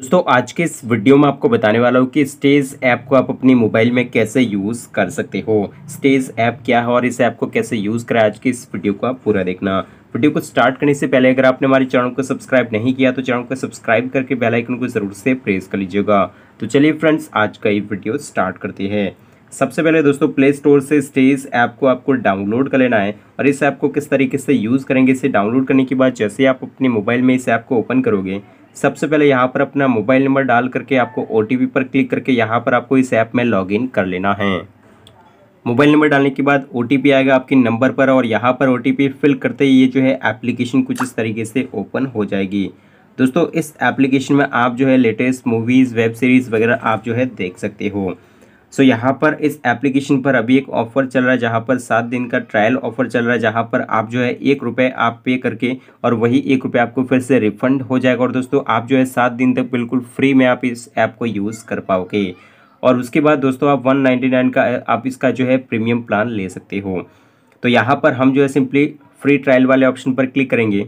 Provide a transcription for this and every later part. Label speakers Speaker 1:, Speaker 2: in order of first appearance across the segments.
Speaker 1: दोस्तों आज के इस वीडियो में आपको बताने वाला हूँ कि स्टेज ऐप को आप अपने मोबाइल में कैसे यूज़ कर सकते हो स्टेज ऐप क्या है और इस ऐप को कैसे यूज़ करें आज के इस वीडियो को आप पूरा देखना वीडियो को स्टार्ट करने से पहले अगर आपने हमारे चैनल को सब्सक्राइब नहीं किया तो चैनल को सब्सक्राइब करके बेल आइकन को ज़रूर से प्रेस कर लीजिएगा तो चलिए फ्रेंड्स आज का ये वीडियो स्टार्ट करते हैं सबसे पहले दोस्तों प्ले स्टोर से स्टेज ऐप को आपको डाउनलोड कर लेना है और इस ऐप को किस तरीके से यूज़ करेंगे इसे डाउनलोड करने के बाद जैसे आप अपने मोबाइल में इस ऐप को ओपन करोगे सबसे पहले यहाँ पर अपना मोबाइल नंबर डाल करके आपको ओ पर क्लिक करके यहाँ पर आपको इस ऐप में लॉगिन कर लेना है मोबाइल नंबर डालने के बाद ओ आएगा आपके नंबर पर और यहाँ पर ओ फिल करते ही ये जो है एप्लीकेशन कुछ इस तरीके से ओपन हो जाएगी दोस्तों इस एप्लीकेशन में आप जो है लेटेस्ट मूवीज़ वेब सीरीज़ वगैरह आप जो है देख सकते हो सो so, यहाँ पर इस एप्लीकेशन पर अभी एक ऑफर चल रहा है जहाँ पर सात दिन का ट्रायल ऑफर चल रहा है जहाँ पर आप जो है एक रुपये आप पे करके और वही एक रुपये आपको फिर से रिफंड हो जाएगा और दोस्तों आप जो है सात दिन तक बिल्कुल फ्री में आप इस ऐप को यूज़ कर पाओगे और उसके बाद दोस्तों आप वन का आप इसका जो है प्रीमियम प्लान ले सकते हो तो यहाँ पर हम जो है सिंपली फ्री ट्रायल वाले ऑप्शन पर क्लिक करेंगे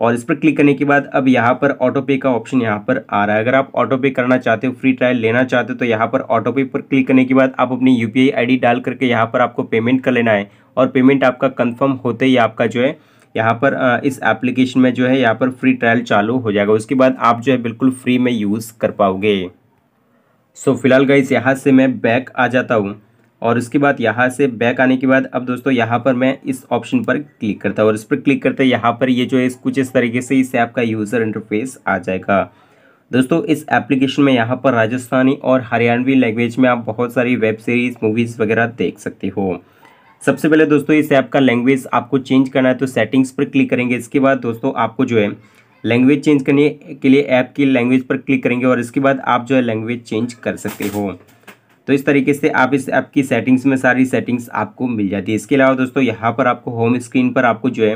Speaker 1: और इस पर क्लिक करने के बाद अब यहाँ पर ऑटो पे का ऑप्शन यहाँ पर आ रहा है अगर आप ऑटो पे करना चाहते हो फ्री ट्रायल लेना चाहते हो तो यहाँ पर ऑटो पे पर क्लिक करने के बाद आप अपनी यू पी आई डाल करके यहाँ पर आपको पेमेंट कर लेना है और पेमेंट आपका कन्फर्म होते ही आपका जो है यहाँ पर इस एप्लीकेशन में जो है यहाँ पर फ्री ट्रायल चालू हो जाएगा उसके बाद आप जो है बिल्कुल फ्री में यूज़ कर पाओगे सो so, फिलहाल गाइस यहाँ से मैं बैक आ जाता हूँ और उसके बाद यहाँ से बैक आने के बाद अब दोस्तों यहाँ पर मैं इस ऑप्शन पर क्लिक करता हूँ और इस पर क्लिक करते यहाँ पर ये जो है कुछ इस तरीके से इस ऐप का यूज़र इंटरफेस आ जाएगा दोस्तों इस एप्लीकेशन में यहाँ पर राजस्थानी और हरियाणवी लैंग्वेज में आप बहुत सारी वेब सीरीज़ मूवीज़ वगैरह देख सकते हो सबसे पहले दोस्तों इस ऐप का लैंग्वेज आपको चेंज करना है तो सेटिंग्स पर क्लिक करेंगे इसके बाद दोस्तों आपको जो है लैंग्वेज चेंज करने के लिए ऐप की लैंग्वेज पर क्लिक करेंगे और इसके बाद आप जो है लैंग्वेज चेंज कर सकते हो तो इस तरीके से आप इस ऐप की सेटिंग्स में सारी सेटिंग्स आपको मिल जाती है इसके अलावा दोस्तों यहाँ पर आपको होम स्क्रीन पर आपको जो है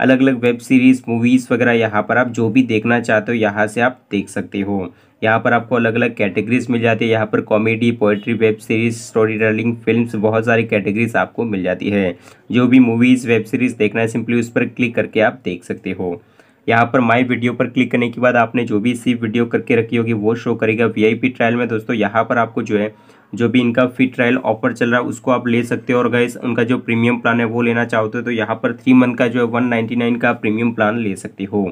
Speaker 1: अलग अलग वेब सीरीज़ मूवीज़ वगैरह यहाँ पर आप जो भी देखना चाहते हो यहाँ से आप देख सकते हो यहाँ पर आपको अलग अलग कैटेगरीज मिल जाती है यहाँ पर comedy poetry web series storytelling film बहुत सारी कैटेगरीज आपको मिल जाती है जो भी मूवीज़ वेब सीरीज़ देखना है सिंपली उस पर क्लिक करके आप देख सकते हो यहाँ पर माई वीडियो पर क्लिक करने के बाद आपने जो भी सी वीडियो करके रखी होगी वो शो करेगा वी ट्रायल में दोस्तों यहाँ पर आपको जो है जो भी इनका फ्री ट्रायल ऑफर चल रहा है उसको आप ले सकते हो और गैस उनका जो प्रीमियम प्लान है वो लेना चाहते हो तो, तो यहाँ पर थ्री मंथ का जो है वन का प्रीमियम प्लान ले सकते हो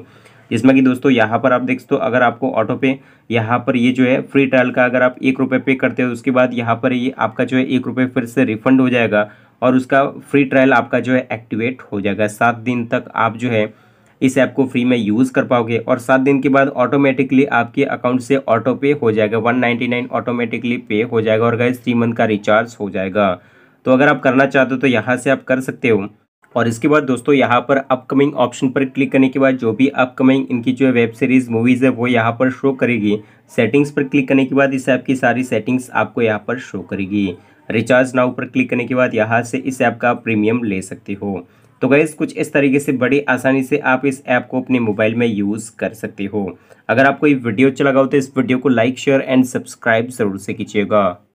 Speaker 1: जिसमें कि दोस्तों यहाँ पर आप देख सकते हो अगर आपको ऑटो पे यहाँ पर ये जो है फ्री ट्रायल का अगर आप एक रुपये पे करते हो उसके बाद यहाँ पर ये आपका जो है एक रुपये फिर से रिफंड हो जाएगा और उसका फ्री ट्रायल आपका जो है एक्टिवेट हो जाएगा सात दिन तक आप जो है इस ऐप को फ्री में यूज़ कर पाओगे और सात दिन के बाद ऑटोमेटिकली आपके अकाउंट से ऑटो पे हो जाएगा 199 ऑटोमेटिकली पे हो जाएगा और गैस थ्री मंथ का रिचार्ज हो जाएगा तो अगर आप करना चाहते हो तो यहाँ से आप कर सकते हो और इसके बाद दोस्तों यहाँ पर अपकमिंग ऑप्शन पर क्लिक करने के बाद जो भी अपकमिंग इनकी जो है वेब सीरीज़ मूवीज़ है वो यहाँ पर शो करेगी सेटिंग्स पर क्लिक करने के बाद इस ऐप की सारी सेटिंग्स आपको यहाँ पर शो करेगी रिचार्ज नाउ पर क्लिक करने के बाद यहाँ से इस ऐप का प्रीमियम ले सकते हो तो गैस कुछ इस तरीके से बड़ी आसानी से आप इस ऐप को अपने मोबाइल में यूज़ कर सकते हो अगर आपको ये वीडियो अच्छा लगा हो तो इस वीडियो को लाइक शेयर एंड सब्सक्राइब ज़रूर से कीजिएगा